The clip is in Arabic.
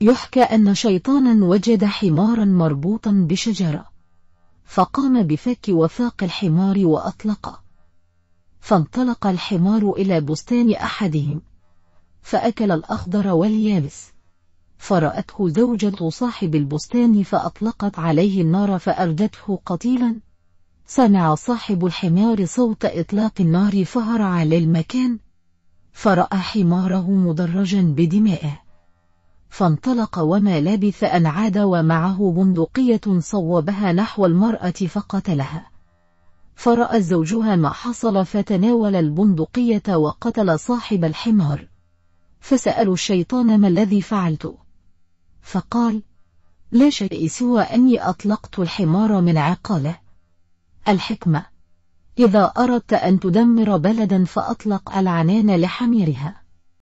يحكى أن شيطانا وجد حمارا مربوطا بشجرة فقام بفك وثاق الحمار وأطلقه فانطلق الحمار إلى بستان أحدهم فأكل الأخضر واليابس فرأته زوجة صاحب البستان فأطلقت عليه النار فأردته قتيلا سمع صاحب الحمار صوت إطلاق النار فهرع للمكان فرأى حماره مدرجا بدمائه فانطلق وما لبث أن عاد ومعه بندقية صوبها نحو المرأة فقتلها فرأى زوجها ما حصل فتناول البندقية وقتل صاحب الحمار فسألوا الشيطان ما الذي فعلت فقال لا شيء سوى أني أطلقت الحمار من عقاله الحكمة إذا أردت أن تدمر بلدا فأطلق العنان لحميرها